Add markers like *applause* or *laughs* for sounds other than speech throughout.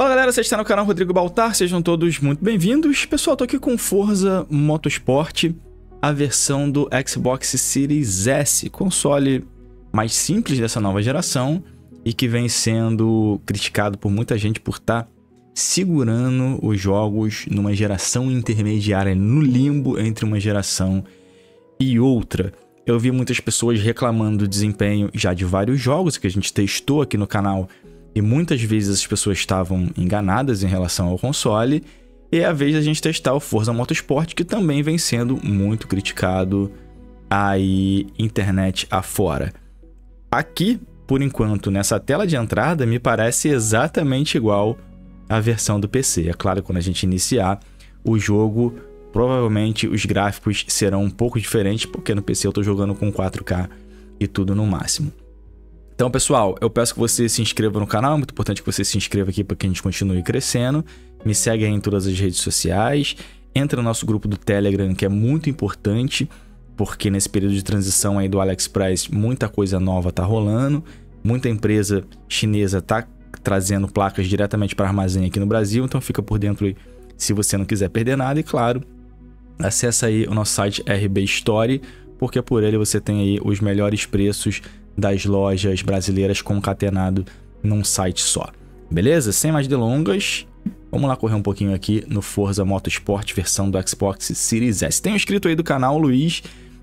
Fala galera, você está no canal Rodrigo Baltar, sejam todos muito bem-vindos. Pessoal, tô aqui com Forza Motorsport, a versão do Xbox Series S, console mais simples dessa nova geração e que vem sendo criticado por muita gente por estar tá segurando os jogos numa geração intermediária, no limbo entre uma geração e outra. Eu vi muitas pessoas reclamando do desempenho já de vários jogos que a gente testou aqui no canal e muitas vezes as pessoas estavam enganadas em relação ao console, é a vez da gente testar o Forza Motorsport, que também vem sendo muito criticado aí internet afora. Aqui, por enquanto, nessa tela de entrada, me parece exatamente igual à versão do PC. É claro, quando a gente iniciar o jogo, provavelmente os gráficos serão um pouco diferentes, porque no PC eu estou jogando com 4K e tudo no máximo. Então, pessoal, eu peço que você se inscreva no canal, é muito importante que você se inscreva aqui para que a gente continue crescendo. Me segue aí em todas as redes sociais, entra no nosso grupo do Telegram, que é muito importante, porque nesse período de transição aí do AliExpress, muita coisa nova tá rolando, muita empresa chinesa tá trazendo placas diretamente para armazém aqui no Brasil, então fica por dentro aí se você não quiser perder nada e claro, acessa aí o nosso site RB Story, porque por ele você tem aí os melhores preços das lojas brasileiras concatenado num site só. Beleza? Sem mais delongas, Vamos lá correr um pouquinho aqui no Forza Motorsport versão do Xbox Series S. Tem um inscrito aí do canal, Luiz,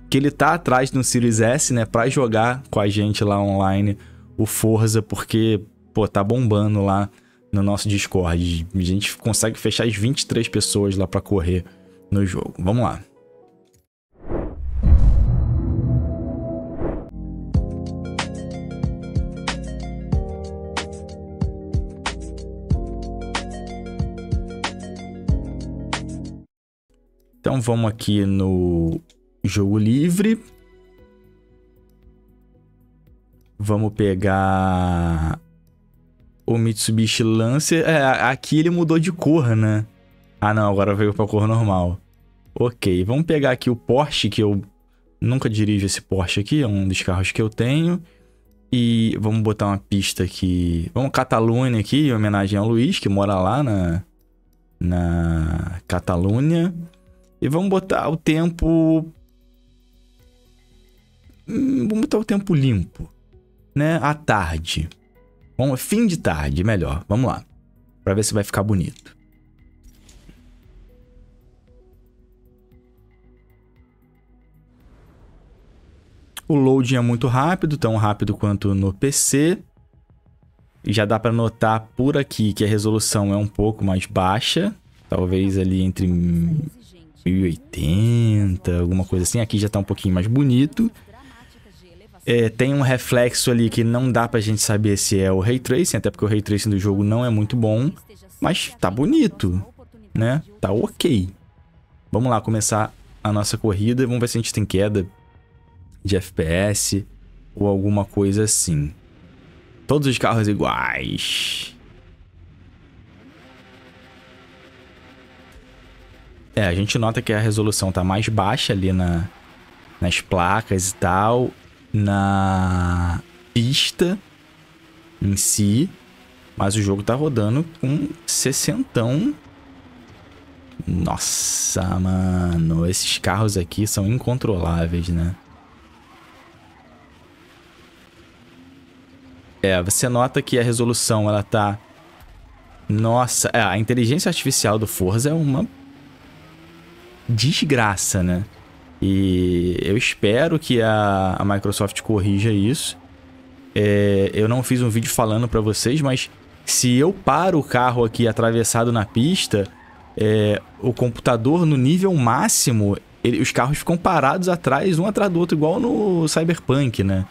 que ele tá atrás do Series S, né, para jogar com a gente lá online o Forza, porque, pô, tá bombando lá no nosso Discord. A gente consegue fechar as 23 pessoas lá para correr no jogo. Vamos lá. Então vamos aqui no jogo livre. Vamos pegar o Mitsubishi Lancer. É, aqui ele mudou de cor, né? Ah, não, agora veio pra cor normal. Ok, vamos pegar aqui o Porsche, que eu nunca dirijo esse Porsche aqui, é um dos carros que eu tenho. E vamos botar uma pista aqui. Vamos Catalunha aqui, em homenagem ao Luiz, que mora lá na, na Catalunha. E vamos botar o tempo. Hum, vamos botar o tempo limpo, né? À tarde. Bom, fim de tarde, melhor. Vamos lá. Pra ver se vai ficar bonito. O loading é muito rápido, tão rápido quanto no PC. E já dá para notar por aqui que a resolução é um pouco mais baixa, talvez ali entre 1080, alguma coisa assim. Aqui já tá um pouquinho mais bonito. É, tem um reflexo ali que não dá pra gente saber se é o Ray Tracing, até porque o Ray Tracing do jogo não é muito bom. Mas tá bonito, né? Tá ok. Vamos lá começar a nossa corrida. Vamos ver se a gente tem queda de FPS ou alguma coisa assim. Todos os carros iguais. É, a gente nota que a resolução tá mais baixa ali na, nas placas e tal, na pista em si, mas o jogo tá rodando com sessentão. Nossa, mano, esses carros aqui são incontroláveis, né? É, você nota que a resolução ela tá. Nossa, é, a inteligência artificial do Forza é uma desgraça, né? E eu espero que a, a Microsoft corrija isso. É, eu não fiz um vídeo falando para vocês, mas se eu paro o carro aqui atravessado na pista, é, o computador no nível máximo, ele, os carros ficam parados atrás, um atrás do outro, igual no Cyberpunk, né?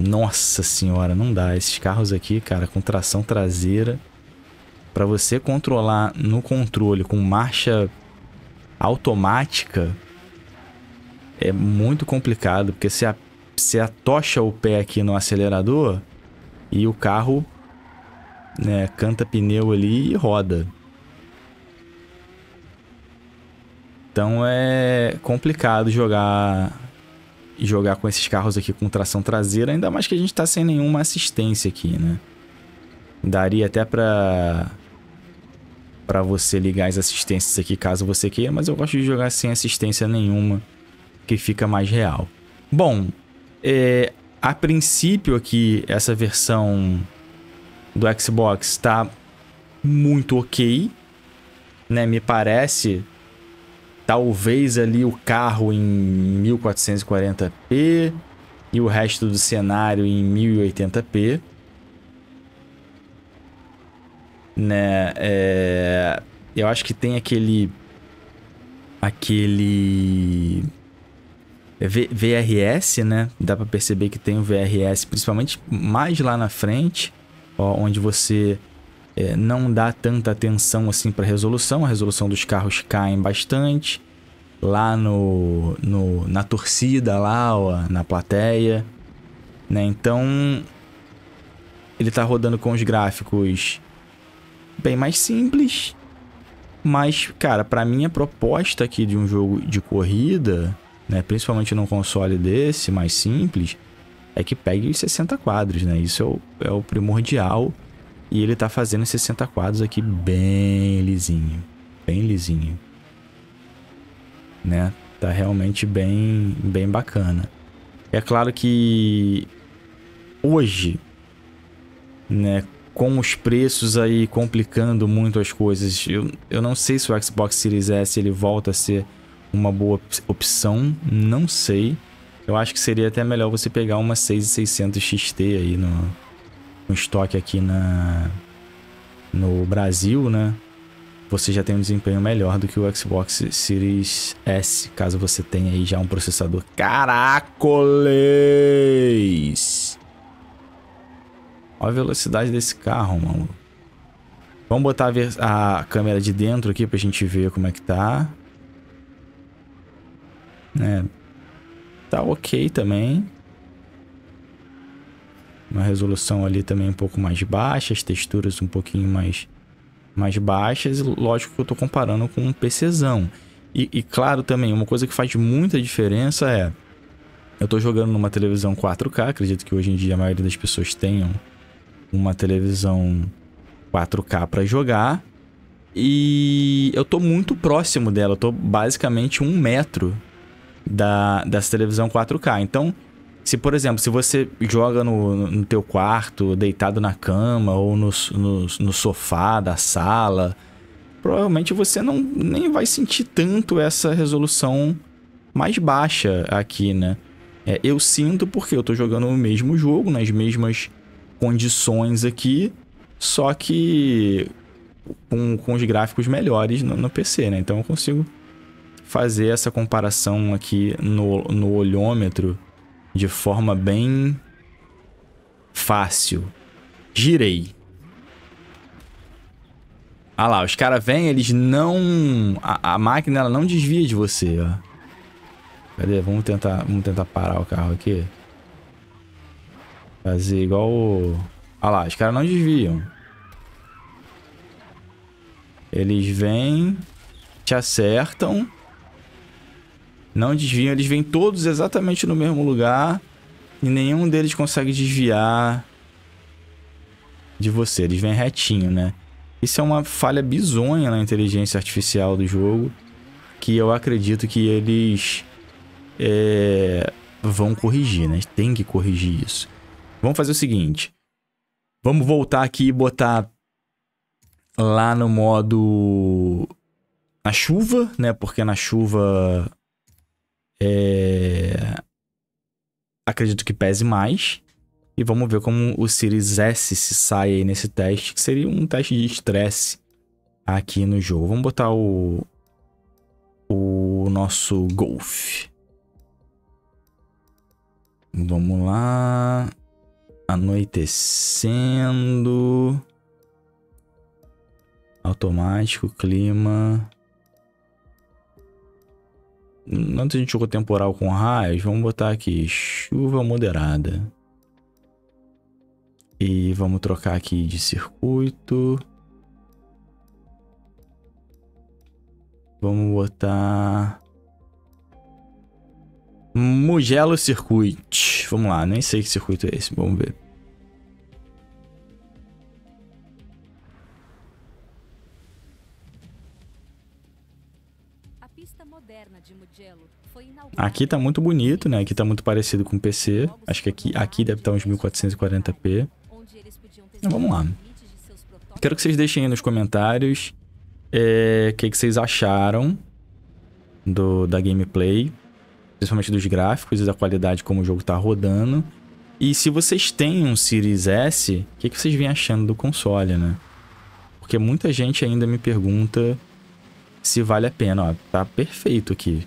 Nossa senhora, não dá. Esses carros aqui, cara, com tração traseira, para você controlar no controle com marcha automática é muito complicado, porque se a você atocha o pé aqui no acelerador e o carro né, canta pneu ali e roda. Então é complicado jogar jogar com esses carros aqui com tração traseira, ainda mais que a gente está sem nenhuma assistência aqui, né? Daria até para para você ligar as assistências aqui caso você queira, mas eu gosto de jogar sem assistência nenhuma, que fica mais real. Bom, é, a princípio aqui essa versão do Xbox está muito ok, né? Me parece talvez ali o carro em 1440p e o resto do cenário em 1080p né? É, eu acho que tem aquele. Aquele. V, VRS, né? Dá para perceber que tem o VRS, principalmente mais lá na frente, ó, onde você é, não dá tanta atenção assim para resolução. A resolução dos carros caem bastante lá no, no na torcida lá, ó, na plateia, né? Então ele tá rodando com os gráficos bem mais simples. Mas, cara, para mim a proposta aqui de um jogo de corrida, né, principalmente num console desse, mais simples, é que pegue os 60 quadros, né? Isso é o, é o primordial. E ele tá fazendo 60 quadros aqui bem lisinho. Bem lisinho. Né? Tá realmente bem, bem bacana. É claro que hoje, né, com os preços aí complicando muito as coisas, eu, eu não sei se o Xbox Series S ele volta a ser uma boa opção, não sei. Eu acho que seria até melhor você pegar uma 6600 XT aí no, no estoque aqui na, no Brasil, né? Você já tem um desempenho melhor do que o Xbox Series S, caso você tenha aí já um processador caracoles. Olha a velocidade desse carro, mano. Vamos botar a, a, câmera de dentro aqui pra gente ver como é que tá. É, tá ok também. Uma resolução ali também um pouco mais baixa, as texturas um pouquinho mais, mais baixas. Lógico que eu tô comparando com um PCzão. E, e claro também, uma coisa que faz muita diferença é... Eu tô jogando numa televisão 4K, acredito que hoje em dia a maioria das pessoas tenham uma televisão 4K para jogar. E eu tô muito próximo dela, eu tô basicamente um metro da, dessa televisão 4K. Então, se por exemplo, se você joga no, no teu quarto, deitado na cama ou no, no, no sofá da sala, provavelmente você não nem vai sentir tanto essa resolução mais baixa aqui, né? É, eu sinto porque eu tô jogando o mesmo jogo, nas mesmas condições aqui, só que com, com os gráficos melhores no, no, PC, né? Então eu consigo fazer essa comparação aqui no, no olhômetro de forma bem fácil. Girei. Ah lá, os caras vêm, eles não... A, a, máquina ela não desvia de você, ó. Cadê? Vamos tentar, vamos tentar parar o carro aqui. Fazer igual... Olha ah lá, os caras não desviam. Eles vêm, te acertam. Não desviam, eles vêm todos exatamente no mesmo lugar. E nenhum deles consegue desviar de você. Eles vêm retinho, né? Isso é uma falha bizonha na inteligência artificial do jogo. Que eu acredito que eles é, vão corrigir, né? Tem que corrigir isso. Vamos fazer o seguinte. Vamos voltar aqui e botar lá no modo na chuva, né? Porque na chuva é... acredito que pese mais. E vamos ver como o Series S se sai aí nesse teste, que seria um teste de estresse aqui no jogo. Vamos botar o, o nosso Golf. Vamos lá. Anoitecendo. Automático, clima. Antes a gente jogou temporal com raios, vamos botar aqui chuva moderada. E vamos trocar aqui de circuito. Vamos botar Mugello Circuit. Vamos lá, nem sei que circuito é esse, vamos ver. Aqui tá muito bonito, né? Aqui tá muito parecido com o PC. Acho que aqui, aqui deve estar tá uns 1440p. Então, vamos lá. Quero que vocês deixem aí nos comentários é, o é, que, que vocês acharam do, da gameplay principalmente dos gráficos e da qualidade como o jogo está rodando. E se vocês têm um Series S, o que, que vocês vêm achando do console, né? Porque muita gente ainda me pergunta se vale a pena. Ó, tá perfeito aqui.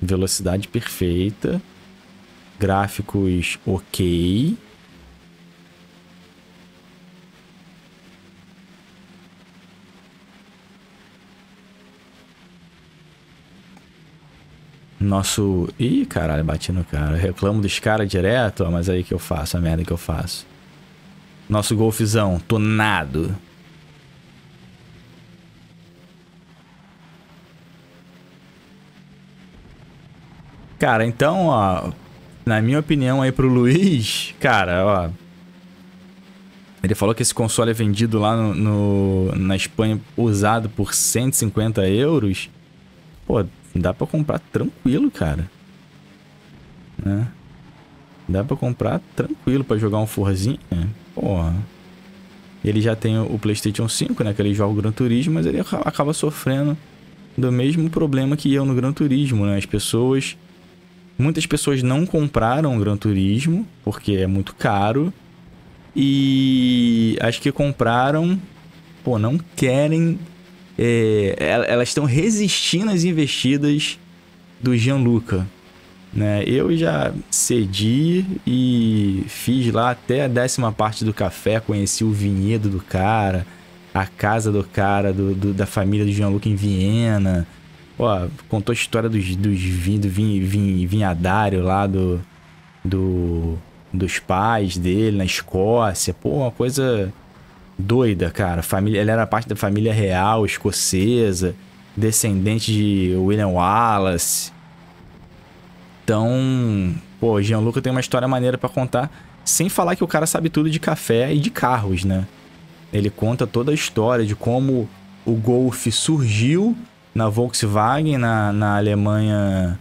Velocidade perfeita. Gráficos ok. Nosso. Ih, caralho, bati no cara. Eu reclamo dos caras direto, ó, mas aí que eu faço, a merda que eu faço. Nosso golfizão, tonado. Cara, então, ó. Na minha opinião aí pro Luiz, cara, ó. Ele falou que esse console é vendido lá no, no na Espanha usado por 150 euros. Pô, Dá pra comprar tranquilo, cara. Né? Dá pra comprar tranquilo pra jogar um forrazinho. É, porra. Ele já tem o Playstation 5, né? Que ele joga o Gran Turismo, mas ele acaba sofrendo do mesmo problema que eu no Gran Turismo, né? As pessoas... Muitas pessoas não compraram o Gran Turismo, porque é muito caro. E as que compraram, pô, não querem é, elas estão resistindo às investidas do Gianluca. Né? Eu já cedi e fiz lá até a décima parte do café, conheci o vinhedo do cara, a casa do cara, do, do da família do Gianluca em Viena. Ó, contou a história dos, dos vin, vin, vin, vinhadário lá do, do, dos pais dele na Escócia. Pô, uma coisa doida, cara. Família, ele era parte da família real escocesa, descendente de William Wallace. Então, pô, Gianluca tem uma história maneira para contar, sem falar que o cara sabe tudo de café e de carros, né? Ele conta toda a história de como o Golf surgiu na Volkswagen, na, na Alemanha,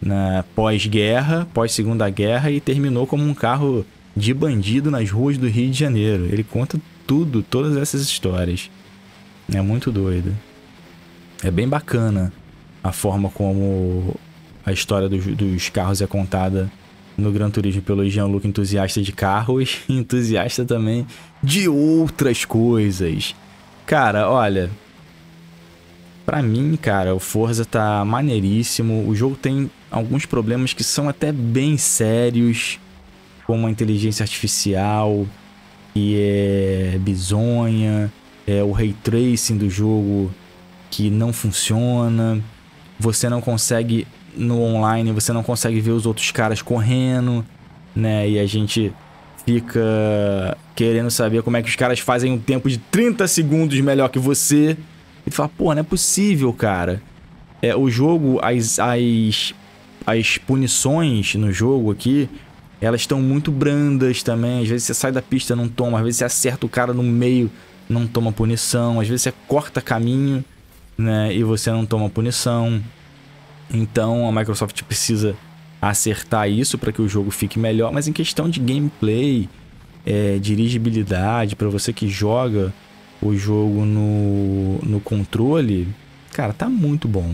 na pós-guerra, pós-segunda guerra, e terminou como um carro de bandido nas ruas do Rio de Janeiro. Ele conta tudo, todas essas histórias. É muito doido. É bem bacana a forma como a história dos, dos carros é contada no Gran Turismo pelo Jean-Luc, entusiasta de carros *laughs* e entusiasta também de outras coisas. Cara, olha, para mim, cara, o Forza tá maneiríssimo. O jogo tem alguns problemas que são até bem sérios, como a inteligência artificial, que é bizonha, é o ray tracing do jogo que não funciona, você não consegue no online, você não consegue ver os outros caras correndo, né? E a gente fica querendo saber como é que os caras fazem um tempo de 30 segundos melhor que você. E tu fala, pô, não é possível, cara. É, o jogo, as, as, as punições no jogo aqui, elas estão muito brandas também. Às vezes você sai da pista não toma. Às vezes você acerta o cara no meio, não toma punição. Às vezes você corta caminho, né? E você não toma punição. Então a Microsoft precisa acertar isso para que o jogo fique melhor. Mas em questão de gameplay, é, dirigibilidade, para você que joga o jogo no, no controle, cara, tá muito bom.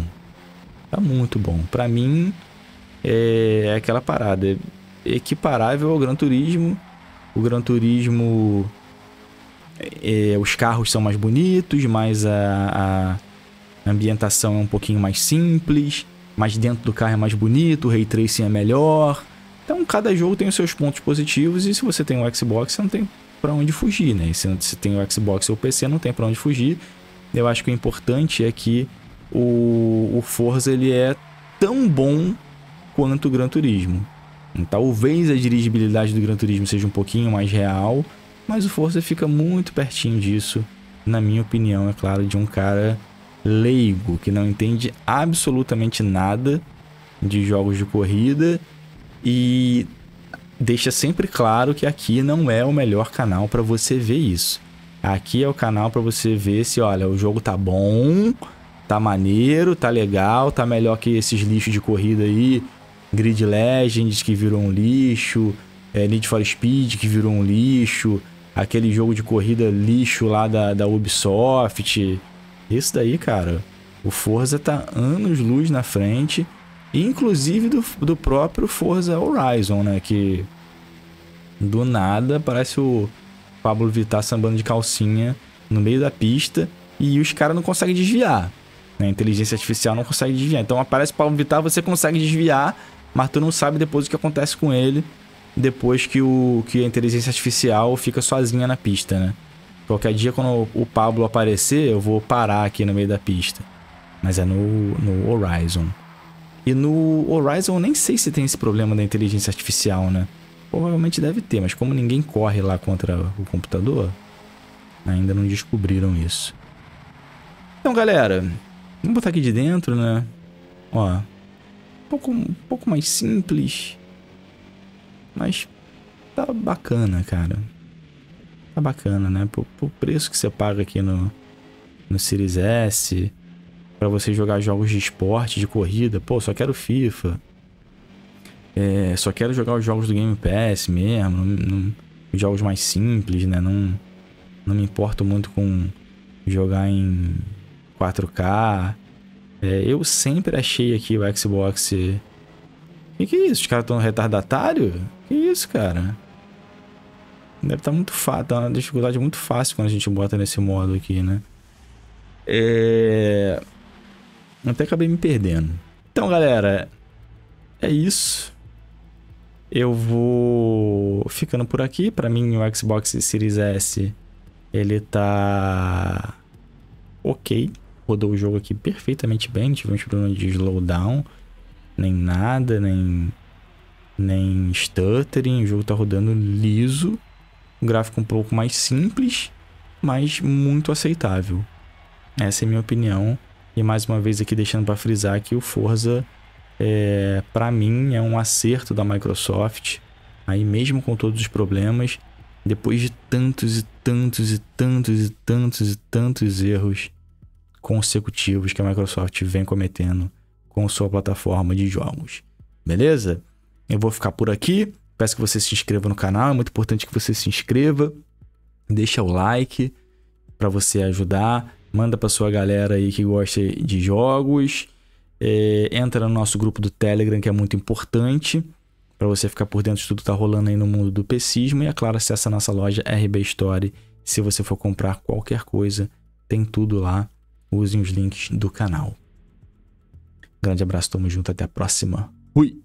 Tá muito bom. Para mim, é, é aquela parada equiparável ao Gran Turismo. O Gran Turismo. É, é os carros são mais bonitos, mas a, a ambientação é um pouquinho mais simples. Mas dentro do carro é mais bonito, o Ray Tracing é melhor. Então cada jogo tem os seus pontos positivos e se você tem o Xbox, você não tem para onde fugir, né? se você tem o Xbox ou o PC, não tem para onde fugir. Eu acho que o importante é que o, o Forza ele é tão bom quanto o Gran Turismo. Talvez a dirigibilidade do Gran Turismo seja um pouquinho mais real, mas o Forza fica muito pertinho disso, na minha opinião, é claro, de um cara leigo, que não entende absolutamente nada de jogos de corrida e deixa sempre claro que aqui não é o melhor canal para você ver isso. Aqui é o canal para você ver se, olha, o jogo tá bom, tá maneiro, tá legal, tá melhor que esses lixos de corrida aí Grid Legends, que virou um lixo, é, Need for Speed, que virou um lixo, aquele jogo de corrida lixo lá da, da Ubisoft. Isso daí, cara, o Forza tá anos luz na frente, inclusive do, do próprio Forza Horizon, né? Que do nada parece o Pablo Vittar sambando de calcinha no meio da pista e os caras não conseguem desviar. Né, a inteligência artificial não consegue desviar. Então aparece o Pablo Vittar, você consegue desviar mas tu não sabe depois o que acontece com ele depois que, o, que a inteligência artificial fica sozinha na pista, né? Qualquer dia, quando o Pablo aparecer, eu vou parar aqui no meio da pista. Mas é no, no Horizon. E no Horizon eu nem sei se tem esse problema da inteligência artificial, né? Provavelmente deve ter, mas como ninguém corre lá contra o computador, ainda não descobriram isso. Então, galera, vamos botar aqui de dentro, né? Ó, pouco, um pouco mais simples. Mas tá bacana, cara. Tá bacana, né? Por, por preço que você paga aqui no, no Series S, para você jogar jogos de esporte, de corrida. Pô, só quero FIFA. É, só quero jogar os jogos do Game Pass mesmo. Não, não, jogos mais simples, né? Não, não me importo muito com jogar em 4K. É, eu sempre achei aqui o Xbox... Que que é isso? Os caras estão retardatário? Que isso, cara? Deve estar tá muito fácil, tá uma dificuldade muito fácil quando a gente bota nesse modo aqui, né? É... Até acabei me perdendo. Então, galera, é isso. Eu vou ficando por aqui. Para mim, o Xbox Series S, ele tá ok rodou o jogo aqui perfeitamente bem, não tivemos problema de slowdown, nem nada, nem, nem stuttering, o jogo tá rodando liso, gráfico um pouco mais simples, mas muito aceitável. Essa é a minha opinião. E mais uma vez aqui deixando para frisar que o Forza, é, para mim, é um acerto da Microsoft. Aí mesmo com todos os problemas, depois de tantos e tantos e tantos e tantos e tantos erros, consecutivos que a Microsoft vem cometendo com sua plataforma de jogos. Beleza? Eu vou ficar por aqui. Peço que você se inscreva no canal, é muito importante que você se inscreva. Deixa o like para você ajudar. Manda para sua galera aí que gosta de jogos. É, entra no nosso grupo do Telegram, que é muito importante para você ficar por dentro de tudo que tá rolando aí no mundo do pesismo. E, é claro, acessa a nossa loja RB Story, Se você for comprar qualquer coisa, tem tudo lá usem os links do canal. Grande abraço, tamo junto, até a próxima. Fui!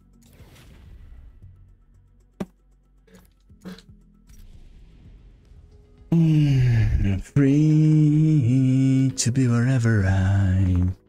Mm, free to be wherever I'm.